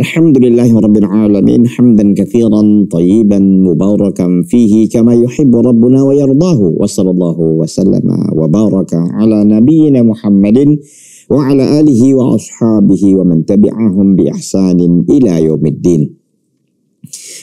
الحمد لله رب العالمين حمدا كثيرا طيبا مباركا فيه كما يحب ربنا ويرضاه وصلى الله وسلم وبارك على نبينا محمد وعلى اله واصحابه ومن تبعهم باحسان الى يوم الدين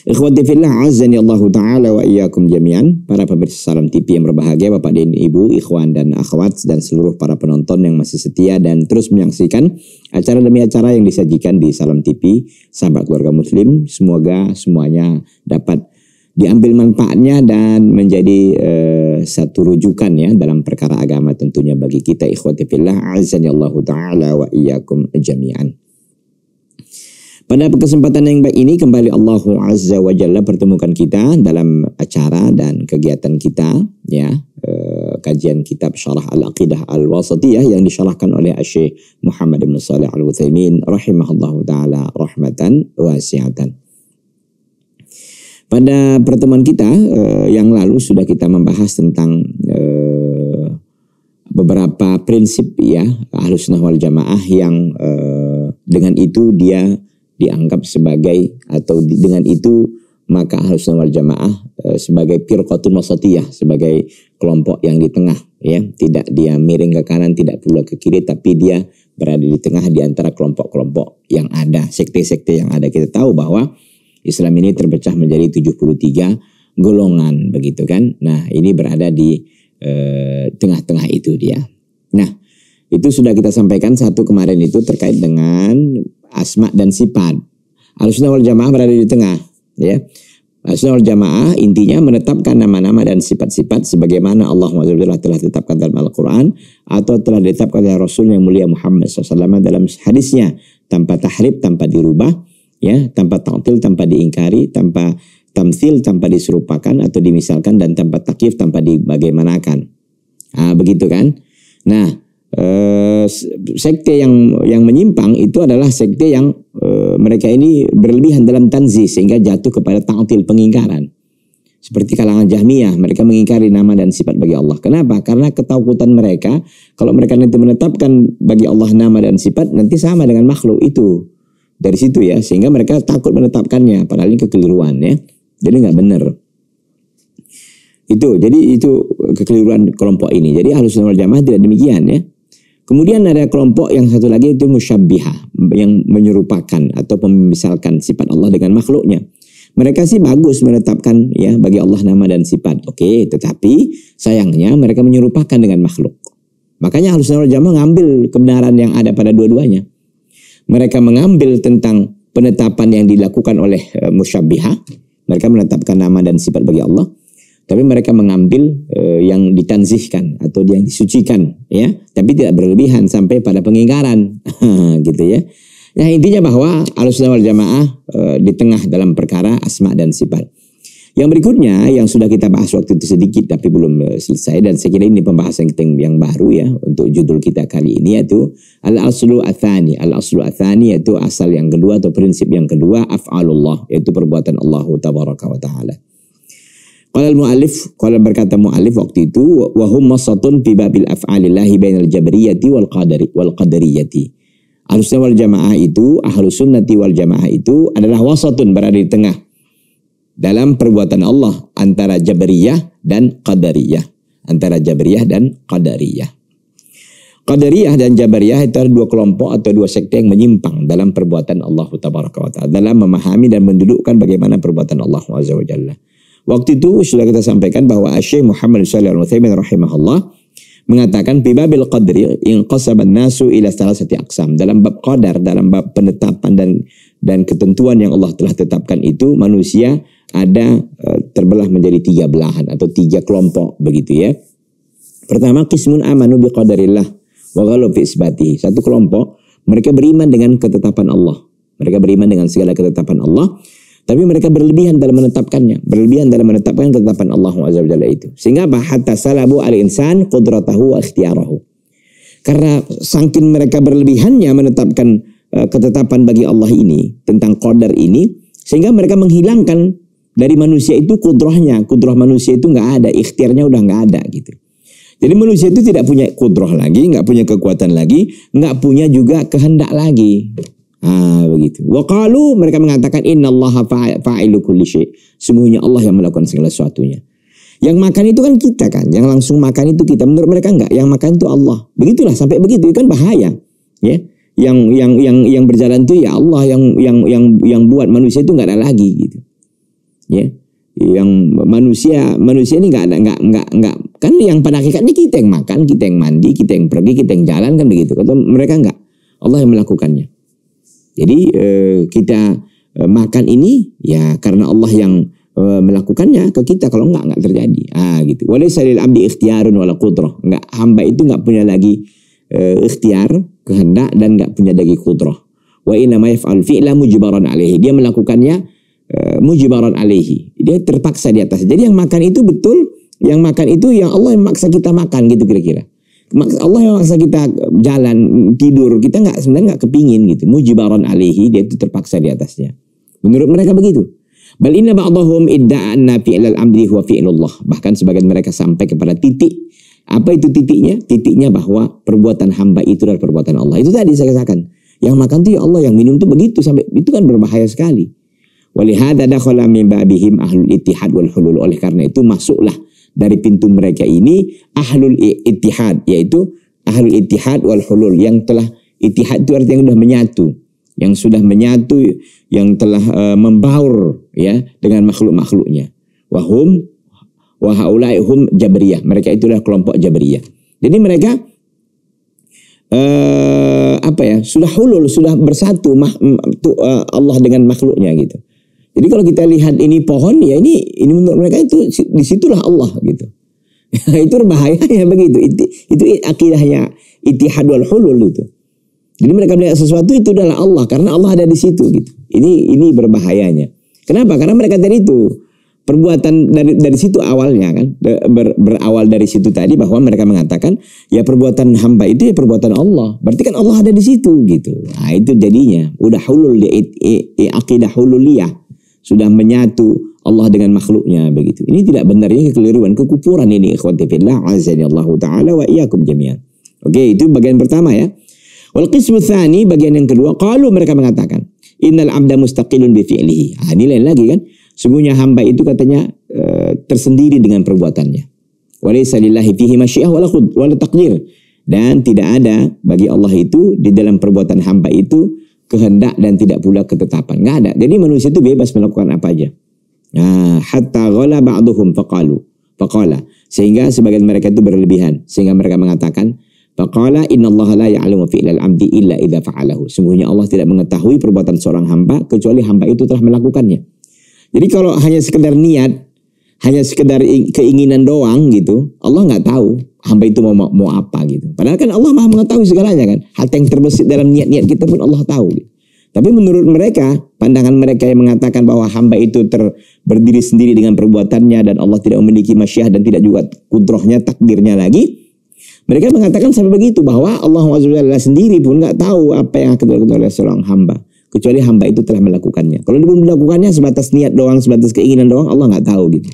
Ikhwati fillah azani Allah taala wa iyyakum jami'an. Para pemirsa Salam TV yang berbahagia, Bapak dan Ibu, ikhwan dan akhwat dan seluruh para penonton yang masih setia dan terus menyaksikan acara demi acara yang disajikan di Salam TV, sahabat keluarga muslim, semoga semuanya dapat diambil manfaatnya dan menjadi uh, satu rujukan ya dalam perkara agama tentunya bagi kita ikhwati fillah azani Allah taala wa iyyakum jami'an. Pada kesempatan yang baik ini kembali Allah Azza wa Jalla pertemukan kita dalam acara dan kegiatan kita ya eh, kajian kitab Syarah Al-Aqidah Al-Wasatiyah yang disyarahkan oleh Syekh Muhammad bin Salih Al-Utsaimin rahimahullahu taala rahmatan wasi'atan. Pada pertemuan kita eh, yang lalu sudah kita membahas tentang eh, beberapa prinsip ya Ahlus Sunnah wal Jamaah yang dengan itu dia dianggap sebagai atau di, dengan itu maka harus wal jamaah e, sebagai firqatul wasatiyah sebagai kelompok yang di tengah ya tidak dia miring ke kanan tidak pula ke kiri tapi dia berada di tengah di antara kelompok-kelompok yang ada sekte-sekte yang ada kita tahu bahwa Islam ini terpecah menjadi 73 golongan begitu kan nah ini berada di eh, tengah-tengah itu dia nah itu sudah kita sampaikan satu kemarin itu terkait dengan asma dan sifat. Ahlussunnah wal jamaah berada di tengah, ya. Ahlussunnah wal jamaah intinya menetapkan nama-nama dan sifat-sifat sebagaimana Allah SWT telah tetapkan dalam Al-Quran atau telah ditetapkan oleh Rasul yang mulia Muhammad SAW dalam hadisnya tanpa tahrib, tanpa dirubah, ya, tanpa tangtil, tanpa diingkari, tanpa tamsil, tanpa diserupakan atau dimisalkan dan tanpa takif, tanpa dibagaimanakan. Nah, begitu kan? Nah, Eh, sekte yang yang menyimpang itu adalah sekte yang eh, mereka ini berlebihan dalam tanzih sehingga jatuh kepada ta'til pengingkaran. Seperti kalangan Jahmiyah, mereka mengingkari nama dan sifat bagi Allah. Kenapa? Karena ketakutan mereka, kalau mereka nanti menetapkan bagi Allah nama dan sifat, nanti sama dengan makhluk itu. Dari situ ya, sehingga mereka takut menetapkannya, padahal ini kekeliruan ya. Jadi nggak benar. Itu, jadi itu kekeliruan kelompok ini. Jadi harus wal jamaah tidak demikian ya. Kemudian ada kelompok yang satu lagi itu musyabbiha yang menyerupakan atau memisalkan sifat Allah dengan makhluknya. Mereka sih bagus menetapkan ya bagi Allah nama dan sifat. Oke, tetapi sayangnya mereka menyerupakan dengan makhluk. Makanya harus jamaah mengambil kebenaran yang ada pada dua-duanya. Mereka mengambil tentang penetapan yang dilakukan oleh eh, musyabbiha. Mereka menetapkan nama dan sifat bagi Allah tapi mereka mengambil e, yang ditanzihkan atau yang disucikan ya tapi tidak berlebihan sampai pada pengingkaran gitu ya nah intinya bahwa alusul wal jamaah e, di tengah dalam perkara asma dan sifat yang berikutnya yang sudah kita bahas waktu itu sedikit tapi belum eh, selesai dan saya kira ini pembahasan kita yang baru ya untuk judul kita kali ini yaitu al aslu athani al aslu athani yaitu asal yang kedua atau prinsip yang kedua af'alullah yaitu perbuatan Allah tabaraka wa taala. Kalau mu'alif, kalau berkata mu'alif waktu itu wahum masatun fi babil af'alillahi bainal jabriyati wal qadari wal qadariyati. Ahlus wal jamaah itu ahlus sunnati wal jamaah itu adalah wasatun berada di tengah dalam perbuatan Allah antara jabriyah dan qadariyah antara jabriyah dan qadariyah. Qadariyah dan Jabariyah itu adalah dua kelompok atau dua sekte yang menyimpang dalam perbuatan Allah Taala dalam memahami dan mendudukkan bagaimana perbuatan Allah Azza wa Jalla. Waktu itu sudah kita sampaikan bahwa Syekh Muhammad sallallahu al wasallam rahimahullah mengatakan bibabil qadri in qasaban nasu ila salasati aqsam. Dalam bab qadar, dalam bab penetapan dan dan ketentuan yang Allah telah tetapkan itu manusia ada e, terbelah menjadi tiga belahan atau tiga kelompok begitu ya. Pertama kismun amanu bi qadarillah wa ghalu fi isbati. Satu kelompok mereka beriman dengan ketetapan Allah. Mereka beriman dengan segala ketetapan Allah tapi mereka berlebihan dalam menetapkannya, berlebihan dalam menetapkan ketetapan Allah Azza itu. Sehingga apa? Hatta salabu al-insan qudratahu wa ikhtiyarahu. Karena sangkin mereka berlebihannya menetapkan eh, ketetapan bagi Allah ini tentang qadar ini, sehingga mereka menghilangkan dari manusia itu kudrohnya, kudroh manusia itu nggak ada, ikhtiarnya udah nggak ada gitu. Jadi manusia itu tidak punya kudroh lagi, nggak punya kekuatan lagi, nggak punya juga kehendak lagi. Ah, begitu. Waqalu mereka mengatakan innallaha fa'ilu kulli syai. Sungguhnya Allah yang melakukan segala sesuatunya. Yang makan itu kan kita kan, yang langsung makan itu kita. Menurut mereka enggak, yang makan itu Allah. Begitulah sampai begitu itu kan bahaya. Ya. Yang yang yang yang berjalan itu ya Allah yang yang yang yang buat manusia itu enggak ada lagi gitu. Ya. Yang manusia manusia ini enggak ada enggak enggak enggak kan yang pada hakikatnya kita yang makan, kita yang mandi, kita yang pergi, kita yang jalan kan begitu. Kata mereka enggak, Allah yang melakukannya. Jadi eh, kita eh, makan ini ya karena Allah yang eh, melakukannya ke kita kalau enggak enggak terjadi. Ah gitu. Walaysa lil abdi ikhtiyarun wala qudrah. Enggak hamba itu enggak punya lagi ikhtiar, kehendak dan enggak punya lagi qudrah. Wa inna ma yaf'al fi'la mujbaran alaihi. Dia melakukannya eh, alaihi. Dia terpaksa di atas. Jadi yang makan itu betul yang makan itu yang Allah yang maksa kita makan gitu kira-kira. Allah yang maksa kita jalan tidur kita nggak sebenarnya nggak kepingin gitu mujibaron alihi dia itu terpaksa di atasnya menurut mereka begitu bal inna ba'dahum idda'anna fi'lal amri huwa fi'lullah bahkan sebagian mereka sampai kepada titik apa itu titiknya titiknya bahwa perbuatan hamba itu adalah perbuatan Allah itu tadi saya katakan yang makan tuh ya Allah yang minum tuh begitu sampai itu kan berbahaya sekali walihada dakhala min babihim ahlul ittihad wal hulul oleh karena itu masuklah dari pintu mereka ini ahlul ittihad yaitu ahlul ittihad wal hulul yang telah ittihad itu artinya yang sudah menyatu yang sudah menyatu yang telah e, membaur ya dengan makhluk-makhluknya wahum wahaulai hum jabriyah mereka itulah kelompok jabriyah jadi mereka e, apa ya sudah hulul sudah bersatu mah, tu, e, Allah dengan makhluknya gitu jadi kalau kita lihat ini pohon ya ini ini menurut mereka itu disitulah Allah gitu. itu bahayanya begitu. Itu, itu akidahnya itihadul hulul itu. Jadi mereka melihat sesuatu itu adalah Allah karena Allah ada di situ gitu. Ini ini berbahayanya. Kenapa? Karena mereka tadi itu perbuatan dari dari situ awalnya kan ber, berawal dari situ tadi bahwa mereka mengatakan ya perbuatan hamba itu ya perbuatan Allah berarti kan Allah ada di situ gitu nah itu jadinya udah hulul ya akidah hululiyah sudah menyatu Allah dengan makhluknya begitu. Ini tidak benar ini kekeliruan, kekupuran ini ikhwan Allah taala wa iyyakum jami'an. Oke, itu bagian pertama ya. Wal qismu tsani bagian yang kedua kalau mereka mengatakan innal abda mustaqilun bi fi'lihi. Ah, ini lain lagi kan. Sungguhnya hamba itu katanya e, tersendiri dengan perbuatannya. Walaysa lillahi fihi masyiah wala khud wala taqdir. Dan tidak ada bagi Allah itu di dalam perbuatan hamba itu kehendak dan tidak pula ketetapan. Nggak ada. Jadi manusia itu bebas melakukan apa aja. Nah, hatta ghala ba'duhum faqalu. Faqala. Sehingga sebagian mereka itu berlebihan. Sehingga mereka mengatakan, Faqala innallaha la ya'lamu fi'lal abdi illa idza fa'alahu. Sungguhnya Allah tidak mengetahui perbuatan seorang hamba kecuali hamba itu telah melakukannya. Jadi kalau hanya sekedar niat hanya sekedar keinginan doang gitu, Allah nggak tahu hamba itu mau mau apa gitu. Padahal kan Allah maha mengetahui segalanya kan. Hal yang terbesit dalam niat-niat kita pun Allah tahu. Gitu. Tapi menurut mereka, pandangan mereka yang mengatakan bahwa hamba itu ter, berdiri sendiri dengan perbuatannya dan Allah tidak memiliki masyah dan tidak juga kudrohnya, takdirnya lagi. Mereka mengatakan sampai begitu bahwa Allah SWT sendiri pun nggak tahu apa yang akan dilakukan oleh seorang hamba. Kecuali hamba itu telah melakukannya. Kalau dia belum melakukannya sebatas niat doang, sebatas keinginan doang, Allah nggak tahu gitu.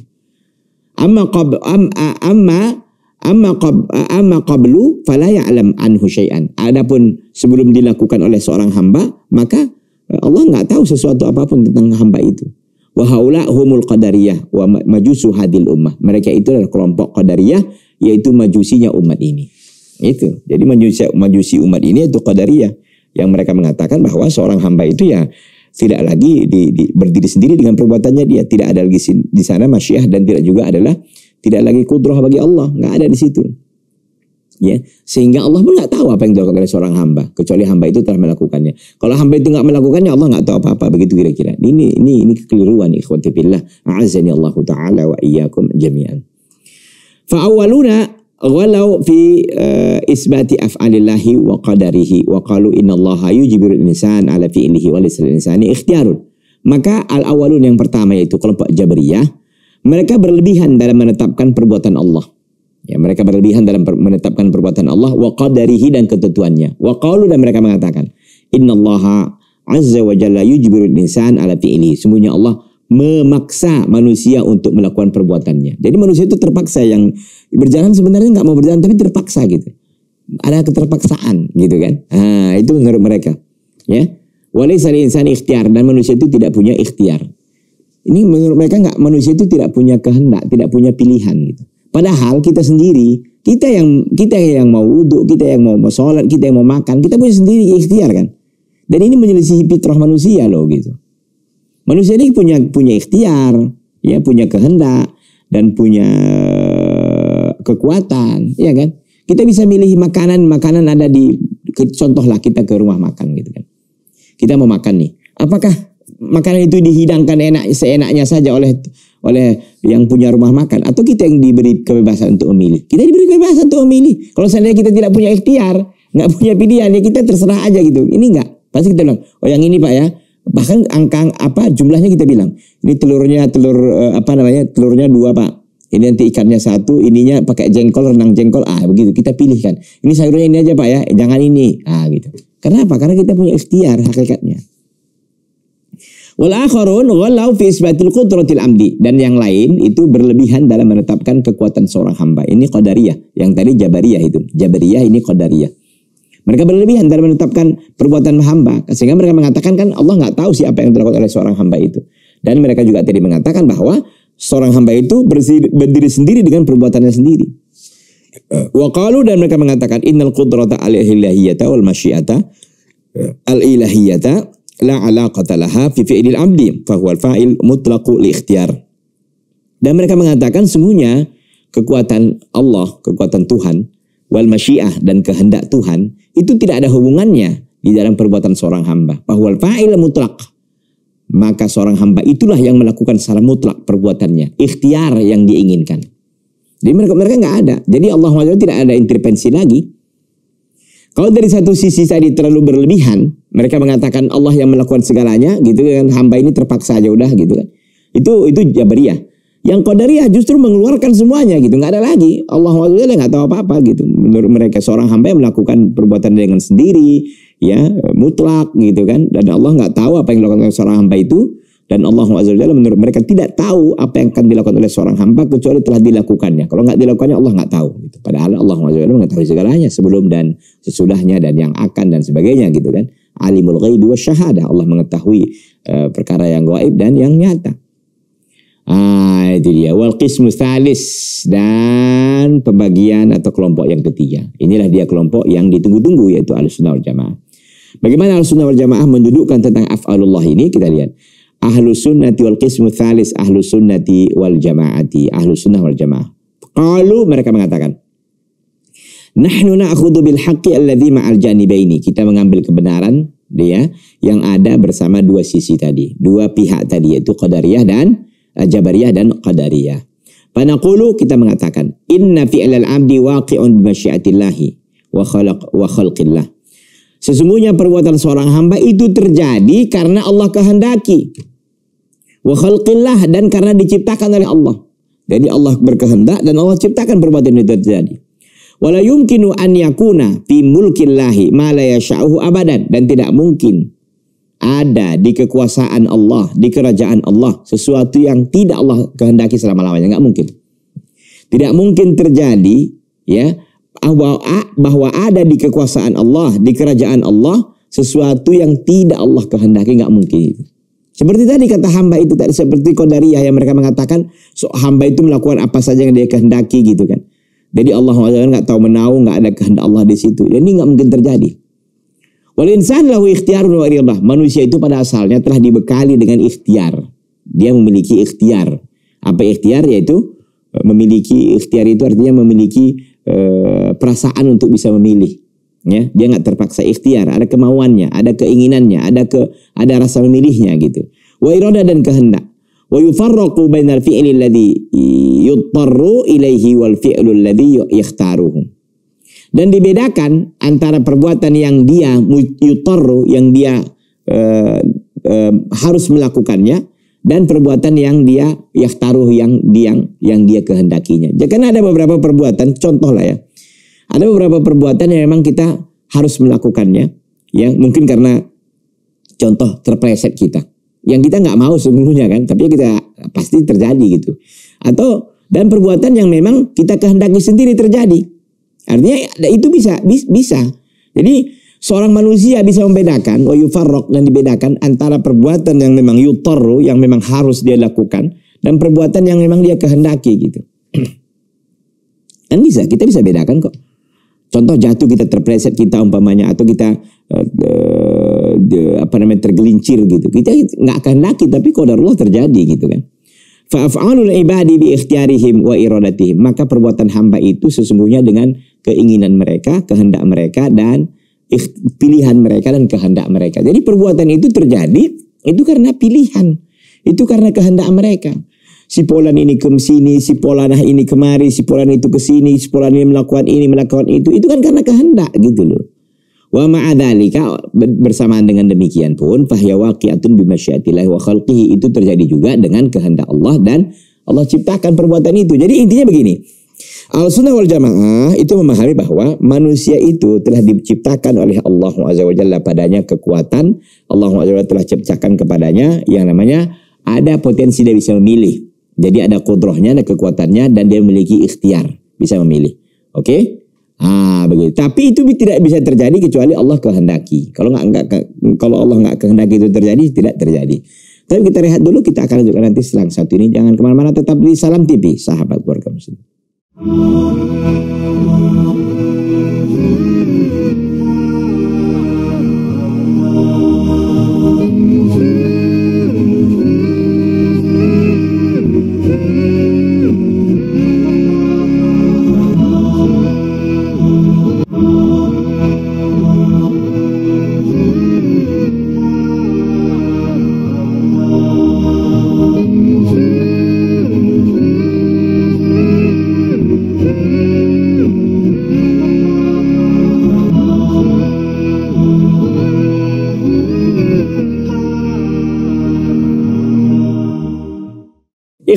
Amma qab am, amma amma qab amma qablu fala ya'lam anhu syai'an. Adapun sebelum dilakukan oleh seorang hamba, maka eh, Allah nggak tahu sesuatu apapun tentang hamba itu. Wa haula humul qadariyah wa majusu hadil ummah. Mereka itu adalah kelompok qadariyah yaitu majusinya umat ini. Itu. Jadi majusi majusi umat ini itu qadariyah yang mereka mengatakan bahwa seorang hamba itu ya tidak lagi di, di, berdiri sendiri dengan perbuatannya dia tidak ada lagi di sana masyiah dan tidak juga adalah tidak lagi kudroh bagi Allah nggak ada di situ ya sehingga Allah pun nggak tahu apa yang dilakukan oleh seorang hamba kecuali hamba itu telah melakukannya kalau hamba itu nggak melakukannya Allah nggak tahu apa apa begitu kira-kira ini ini ini kekeliruan ikhwati azza azani Allah taala wa iyyakum jami'an faawaluna walau fi uh, isbati af'alillahi wa qadarihi wa qalu innallaha yujibiru insan ala fi'lihi wa lisan insani ikhtiarun. Maka al-awalun yang pertama yaitu kelompok Jabriyah, mereka berlebihan dalam menetapkan perbuatan Allah. Ya, mereka berlebihan dalam per menetapkan perbuatan Allah wa qadarihi dan ketentuannya. Wa qalu dan mereka mengatakan, innallaha azza wa jalla yujibiru insan ala fi'lihi. semuanya Allah memaksa manusia untuk melakukan perbuatannya. Jadi manusia itu terpaksa yang berjalan sebenarnya nggak mau berjalan tapi terpaksa gitu. Ada keterpaksaan gitu kan. Nah, itu menurut mereka. Ya. Walaysa insan ikhtiar dan manusia itu tidak punya ikhtiar. Ini menurut mereka nggak manusia itu tidak punya kehendak, tidak punya pilihan gitu. Padahal kita sendiri, kita yang kita yang mau wudhu, kita yang mau sholat, kita yang mau makan, kita punya sendiri ikhtiar kan. Dan ini menyelisihi fitrah manusia loh gitu. Manusia ini punya punya ikhtiar, ya punya kehendak dan punya kekuatan, ya kan? Kita bisa milih makanan, makanan ada di contohlah kita ke rumah makan gitu kan. Kita mau makan nih. Apakah makanan itu dihidangkan enak seenaknya saja oleh oleh yang punya rumah makan atau kita yang diberi kebebasan untuk memilih? Kita diberi kebebasan untuk memilih. Kalau seandainya kita tidak punya ikhtiar, nggak punya pilihan ya kita terserah aja gitu. Ini enggak. Pasti kita bilang, oh yang ini Pak ya, bahkan angka apa jumlahnya kita bilang ini telurnya telur eh, apa namanya telurnya dua pak ini nanti ikannya satu ininya pakai jengkol renang jengkol ah begitu kita pilihkan ini sayurnya ini aja pak ya eh, jangan ini ah gitu kenapa karena kita punya ikhtiar hakikatnya walau fi isbatil qudratil amdi dan yang lain itu berlebihan dalam menetapkan kekuatan seorang hamba ini qadariyah yang tadi jabariyah itu jabariyah ini qadariyah mereka berlebihan dalam menetapkan perbuatan hamba. Sehingga mereka mengatakan kan Allah nggak tahu siapa yang dilakukan oleh seorang hamba itu. Dan mereka juga tadi mengatakan bahwa seorang hamba itu berdiri, sendiri dengan perbuatannya sendiri. Wakalu dan mereka mengatakan innal qudrata al-ilahiyata wal masyiata al-ilahiyata la alaqata laha fi fi'lil abdi fahuwa fa'il mutlaqu li ikhtiyar. Dan mereka mengatakan semuanya kekuatan Allah, kekuatan Tuhan wal masyiah dan kehendak Tuhan itu tidak ada hubungannya di dalam perbuatan seorang hamba. Bahwa fa'il mutlak. Maka seorang hamba itulah yang melakukan secara mutlak perbuatannya. Ikhtiar yang diinginkan. Jadi mereka mereka nggak ada. Jadi Allah SWT tidak ada intervensi lagi. Kalau dari satu sisi tadi terlalu berlebihan, mereka mengatakan Allah yang melakukan segalanya, gitu kan hamba ini terpaksa aja udah gitu kan. Itu itu jabariyah. Yang Qadariyah justru mengeluarkan semuanya gitu, nggak ada lagi. Allah Wazalil nggak tahu apa-apa gitu. Menurut mereka seorang hamba yang melakukan perbuatan dengan sendiri, ya mutlak gitu kan. Dan Allah nggak tahu apa yang dilakukan oleh seorang hamba itu. Dan Allah Wazalil menurut mereka tidak tahu apa yang akan dilakukan oleh seorang hamba kecuali telah dilakukannya. Kalau nggak dilakukannya Allah nggak tahu. Gitu. Padahal Allah Wazalil mengetahui segalanya sebelum dan sesudahnya dan yang akan dan sebagainya gitu kan. Alimul ghaibi wa syahadah. Allah mengetahui uh, perkara yang gaib dan yang nyata. Ah, itu dia. Wal qismu thalis. Dan pembagian atau kelompok yang ketiga. Inilah dia kelompok yang ditunggu-tunggu yaitu al-sunnah wal jamaah. Bagaimana al-sunnah wal jamaah mendudukkan tentang af'alullah ini kita lihat. Ahlu sunnati wal qismu thalis ahlu sunnati wal jamaati. Ahlu sunnah wal jamaah. Kalau mereka mengatakan. Nahnu na'khudhu bil haqqi alladhi ma'al janibaini. Kita mengambil kebenaran dia yang ada bersama dua sisi tadi, dua pihak tadi yaitu qadariyah dan Eh, Jabariyah dan Qadariyah. Panakulu kita mengatakan inna fi'lal abdi waqi'un bi masyiatillahi wa khalaq wa khalqillah. Sesungguhnya perbuatan seorang hamba itu terjadi karena Allah kehendaki. Wa khalqillah dan karena diciptakan oleh Allah. Jadi Allah berkehendak dan Allah ciptakan perbuatan itu terjadi. Wala yumkinu an yakuna fi mulkillahi ma la yasha'uhu abadan dan tidak mungkin ada di kekuasaan Allah, di kerajaan Allah, sesuatu yang tidak Allah kehendaki selama-lamanya, nggak mungkin. Tidak mungkin terjadi ya bahwa, bahwa ada di kekuasaan Allah, di kerajaan Allah, sesuatu yang tidak Allah kehendaki nggak mungkin. Seperti tadi kata hamba itu tadi seperti Qadariyah yang mereka mengatakan so, hamba itu melakukan apa saja yang dia kehendaki gitu kan. Jadi Allah SWT nggak tahu menau, nggak ada kehendak Allah di situ. ini nggak mungkin terjadi. Wal insan lahu ikhtiar Manusia itu pada asalnya telah dibekali dengan ikhtiar. Dia memiliki ikhtiar. Apa ikhtiar? Yaitu e, memiliki ikhtiar itu artinya memiliki e, perasaan untuk bisa memilih. Ya, dia nggak terpaksa ikhtiar, ada kemauannya, ada keinginannya, ada ke ada rasa memilihnya gitu. Wa iroda dan kehendak. Wa yufarraqu bainal fi'li alladhi ilaihi wal fi'lu alladhi yakhtaruhu. Dan dibedakan antara perbuatan yang dia yutoru yang dia e, e, harus melakukannya, dan perbuatan yang dia yaktaruh yang dia yang dia kehendakinya. Jadi Karena ada beberapa perbuatan, contoh lah ya. Ada beberapa perbuatan yang memang kita harus melakukannya, ya mungkin karena contoh terpleset kita, yang kita nggak mau sebenarnya kan, tapi kita pasti terjadi gitu. Atau dan perbuatan yang memang kita kehendaki sendiri terjadi. Artinya itu bisa bisa. Jadi seorang manusia bisa membedakan wa yufarrok dan dibedakan antara perbuatan yang memang yutorru yang memang harus dia lakukan dan perbuatan yang memang dia kehendaki gitu. Kan bisa, kita bisa bedakan kok. Contoh jatuh kita terpleset kita umpamanya atau kita uh, de, apa namanya tergelincir gitu. Kita nggak kehendaki tapi kodarullah terjadi gitu kan. Fa'af'alul ibadi bi'ikhtiarihim him wa iradatihim. Maka perbuatan hamba itu sesungguhnya dengan keinginan mereka, kehendak mereka dan pilihan mereka dan kehendak mereka. Jadi perbuatan itu terjadi itu karena pilihan, itu karena kehendak mereka. Si Polan ini ke sini, si Polanah ini kemari, si Polan itu ke sini, si Polan ini melakukan ini, melakukan itu. Itu kan karena kehendak gitu loh. Wa ma'adhalika bersamaan dengan demikian pun fahya waqi'atun bimasyiatillah wa khalqihi itu terjadi juga dengan kehendak Allah dan Allah ciptakan perbuatan itu. Jadi intinya begini. Al-Sunnah wal Jamaah itu memahami bahwa manusia itu telah diciptakan oleh Allah Azza wa Jalla padanya kekuatan. Allah Azza wa telah ciptakan kepadanya yang namanya ada potensi dia bisa memilih. Jadi ada kodrohnya, ada kekuatannya dan dia memiliki ikhtiar bisa memilih. Oke? Okay? Ah, begitu. Tapi itu tidak bisa terjadi kecuali Allah kehendaki. Kalau nggak nggak kalau Allah nggak kehendaki itu terjadi, tidak terjadi. Tapi kita rehat dulu, kita akan lanjutkan nanti selang satu ini. Jangan kemana-mana, tetap di Salam TV, sahabat keluarga muslim.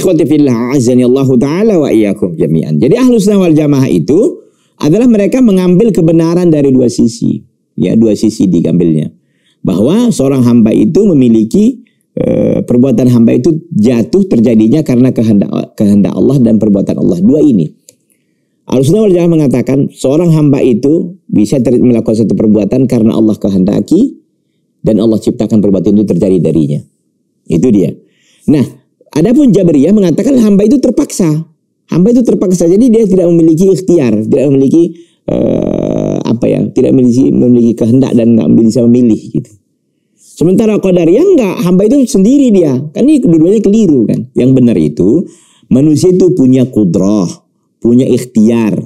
ikhwati fillah azani Allah taala wa iyyakum jami'an. Jadi ahlus sunnah wal jamaah itu adalah mereka mengambil kebenaran dari dua sisi. Ya, dua sisi diambilnya. Bahwa seorang hamba itu memiliki e, perbuatan hamba itu jatuh terjadinya karena kehendak kehendak Allah dan perbuatan Allah. Dua ini. Ahlu sunnah wal Jamaah mengatakan seorang hamba itu bisa melakukan satu perbuatan karena Allah kehendaki dan Allah ciptakan perbuatan itu terjadi darinya. Itu dia. Nah, Adapun Jabariyah mengatakan hamba itu terpaksa. Hamba itu terpaksa. Jadi dia tidak memiliki ikhtiar, tidak memiliki uh, apa ya, tidak memiliki, memiliki kehendak dan nggak bisa memilih gitu. Sementara Qadariyah enggak, hamba itu sendiri dia. Kan ini keduanya keliru kan. Yang benar itu manusia itu punya kudroh, punya ikhtiar,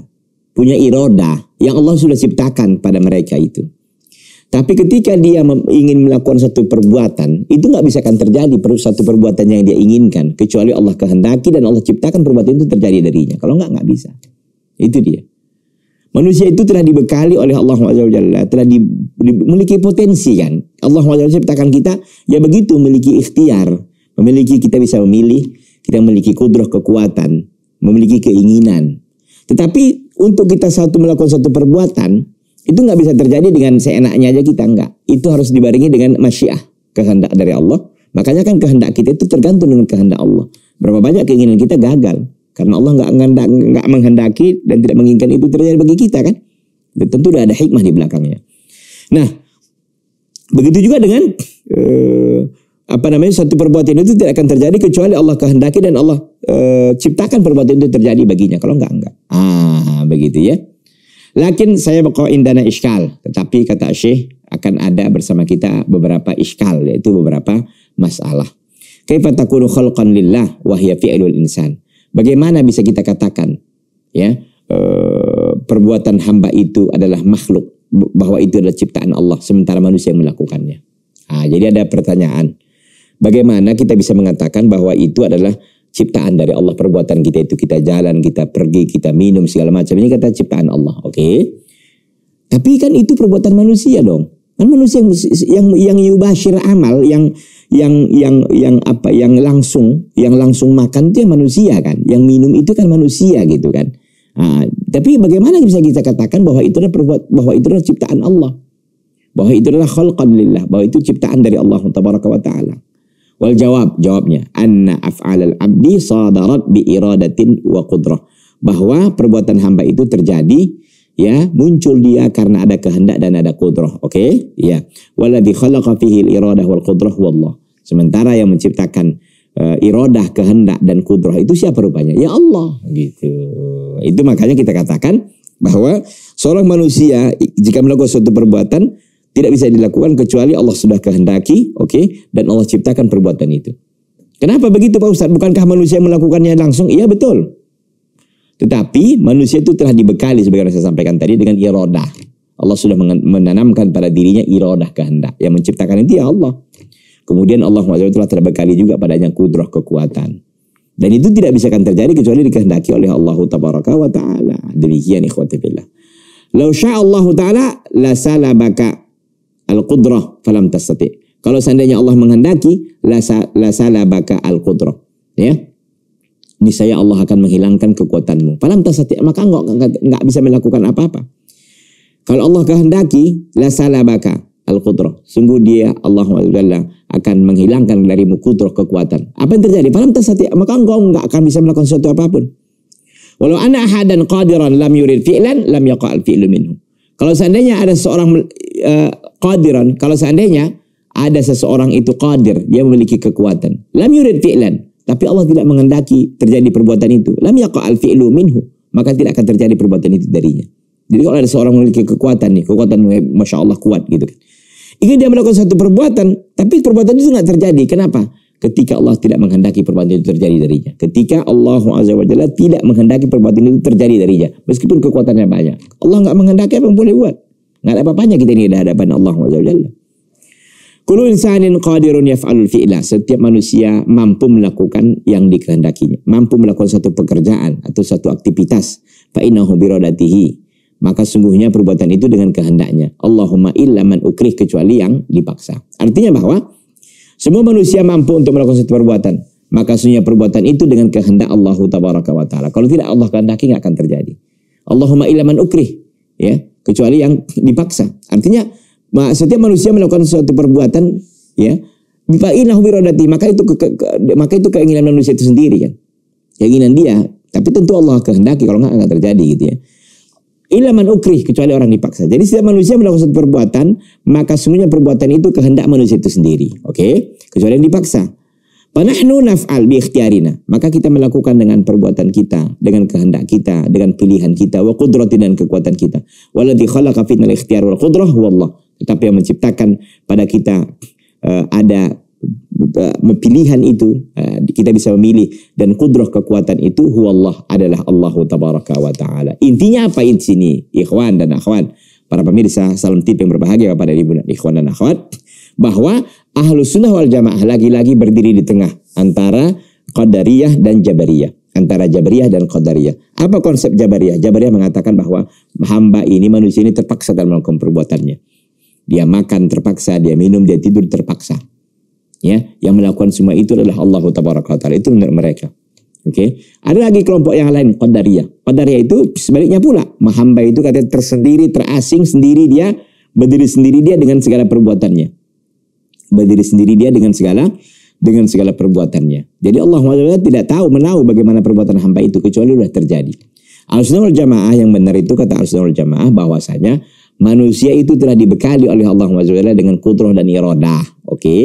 punya iroda yang Allah sudah ciptakan pada mereka itu. Tapi ketika dia ingin melakukan satu perbuatan, itu nggak bisa akan terjadi satu perbuatan yang dia inginkan, kecuali Allah kehendaki dan Allah ciptakan perbuatan itu terjadi darinya. Kalau nggak nggak bisa. Itu dia. Manusia itu telah dibekali oleh Allah SWT, telah di, di, memiliki potensi kan. Allah SWT ciptakan kita ya begitu memiliki ikhtiar, memiliki kita bisa memilih, kita memiliki kudroh kekuatan, memiliki keinginan. Tetapi untuk kita satu melakukan satu perbuatan, itu nggak bisa terjadi dengan seenaknya aja kita nggak. Itu harus dibarengi dengan masyiah kehendak dari Allah. Makanya kan kehendak kita itu tergantung dengan kehendak Allah. Berapa banyak keinginan kita gagal karena Allah nggak nggak menghendaki dan tidak menginginkan itu terjadi bagi kita kan. Dan tentu udah ada hikmah di belakangnya. Nah, begitu juga dengan eh, apa namanya satu perbuatan itu tidak akan terjadi kecuali Allah kehendaki dan Allah eh, ciptakan perbuatan itu terjadi baginya. Kalau nggak enggak. Ah, begitu ya. Lakin saya beko indana iskal. Tetapi kata Syekh akan ada bersama kita beberapa iskal yaitu beberapa masalah. Kaifa takunu lillah wa hiya insan. Bagaimana bisa kita katakan ya eh, perbuatan hamba itu adalah makhluk bahwa itu adalah ciptaan Allah sementara manusia yang melakukannya. Nah, jadi ada pertanyaan. Bagaimana kita bisa mengatakan bahwa itu adalah ciptaan dari Allah perbuatan kita itu kita jalan kita pergi kita minum segala macam ini kata ciptaan Allah oke okay? tapi kan itu perbuatan manusia dong kan manusia yang yang yang yubashir amal yang yang yang yang apa yang langsung yang langsung makan itu yang manusia kan yang minum itu kan manusia gitu kan nah, tapi bagaimana bisa kita katakan bahwa itu adalah perbuat bahwa itu adalah ciptaan Allah bahwa itu adalah khalqan lillah bahwa itu ciptaan dari Allah tabaraka wa taala Wal jawab, jawabnya anna af'alal abdi sadarat bi iradatin wa qudrah. Bahwa perbuatan hamba itu terjadi ya muncul dia karena ada kehendak dan ada qudrah. Oke? Okay? Ya. Waladhi khalaqa fihi al-iradah wal qudrah wallah. Sementara yang menciptakan uh, eh, irodah kehendak dan kudroh itu siapa rupanya? Ya Allah gitu. Itu makanya kita katakan bahwa seorang manusia jika melakukan suatu perbuatan tidak bisa dilakukan kecuali Allah sudah kehendaki, oke, okay? dan Allah ciptakan perbuatan itu. Kenapa begitu Pak Ustadz? Bukankah manusia melakukannya langsung? Iya betul. Tetapi manusia itu telah dibekali sebagaimana saya sampaikan tadi dengan irodah. Allah sudah menanamkan pada dirinya irodah kehendak. Yang menciptakan itu ya Allah. Kemudian Allah SWT telah terbekali juga padanya kudroh kekuatan. Dan itu tidak bisa akan terjadi kecuali dikehendaki oleh Allah Ta'ala. Demikian ikhwati billah. Lau sya'allahu Ta'ala la salabaka al-qudrah falam tastati. Kalau seandainya Allah menghendaki la salabaka al-qudrah. Ya. Ini saya Allah akan menghilangkan kekuatanmu. Falam tastati maka enggak enggak bisa melakukan apa-apa. Kalau Allah kehendaki la salabaka al-qudrah. Sungguh dia Allah akan menghilangkan darimu kudrah kekuatan. Apa yang terjadi? Falam tastati maka engkau enggak akan bisa melakukan sesuatu apapun. Walau ana ahadan qadiran lam yurid fi'lan lam yaqal fi'lu minhu. Kalau seandainya ada seorang eh, qadiran. Kalau seandainya ada seseorang itu qadir, dia memiliki kekuatan. Lam yurid fi'lan, tapi Allah tidak mengendaki terjadi perbuatan itu. Lam yaqal fi'lu minhu, maka tidak akan terjadi perbuatan itu darinya. Jadi kalau ada seorang memiliki kekuatan nih, kekuatan Masya Allah kuat gitu kan. Ingin dia melakukan satu perbuatan, tapi perbuatan itu nggak terjadi. Kenapa? Ketika Allah tidak menghendaki perbuatan itu terjadi darinya. Ketika Allah Azza wa tidak menghendaki perbuatan itu terjadi darinya. Meskipun kekuatannya banyak. Allah nggak menghendaki apa yang boleh buat. Nggak ada apa-apanya kita ini di hadapan Allah Jalla. insanin qadirun yaf'alul fi'la. Setiap manusia mampu melakukan yang dikehendakinya. Mampu melakukan satu pekerjaan atau satu aktivitas. Fa'innahu birodatihi. Maka sungguhnya perbuatan itu dengan kehendaknya. Allahumma illa man ukrih kecuali yang dipaksa. Artinya bahwa semua manusia mampu untuk melakukan satu perbuatan. Maka sungguhnya perbuatan itu dengan kehendak Allah ta'ala. Kalau tidak Allah kehendaki nggak akan terjadi. Allahumma illa man ukrih. Ya, kecuali yang dipaksa. Artinya maksudnya manusia melakukan suatu perbuatan ya maka itu ke, ke, maka itu keinginan manusia itu sendiri kan. Keinginan dia, tapi tentu Allah kehendaki kalau nggak nggak terjadi gitu ya. Ilaman ukrih kecuali orang dipaksa. Jadi setiap manusia melakukan suatu perbuatan, maka semuanya perbuatan itu kehendak manusia itu sendiri. Oke, okay? kecuali yang dipaksa. Panahnu naf'al bi Maka kita melakukan dengan perbuatan kita, dengan kehendak kita, dengan pilihan kita, wa qudratina dan kekuatan kita. Waladhi khalaqa fitnal ikhtiar wal qudrah wallah. Tetapi yang menciptakan pada kita uh, ada uh, pilihan itu, uh, kita bisa memilih dan kudrah kekuatan itu huwallah adalah Allah tabaraka wa taala. Intinya apa di sini? Ikhwan dan akhwan, para pemirsa salam tip yang berbahagia kepada ibu dan ikhwan dan akhwat bahwa Ahlus sunnah wal jamaah lagi-lagi berdiri di tengah antara Qadariyah dan Jabariyah. Antara Jabariyah dan Qadariyah. Apa konsep Jabariyah? Jabariyah mengatakan bahwa hamba ini, manusia ini terpaksa dalam melakukan perbuatannya. Dia makan terpaksa, dia minum, dia tidur terpaksa. Ya, yang melakukan semua itu adalah Allah Taala. Itu menurut mereka. Oke. Okay. Ada lagi kelompok yang lain Qadariyah. Qadariyah itu sebaliknya pula. Mahamba itu katanya tersendiri, terasing sendiri dia, berdiri sendiri dia dengan segala perbuatannya berdiri sendiri dia dengan segala dengan segala perbuatannya. Jadi Allah SWT tidak tahu menahu bagaimana perbuatan hamba itu kecuali sudah terjadi. Al-Sunnah jamaah yang benar itu kata Al-Sunnah jamaah bahwasanya manusia itu telah dibekali oleh Allah SWT dengan kudroh dan irodah. Oke. Okay?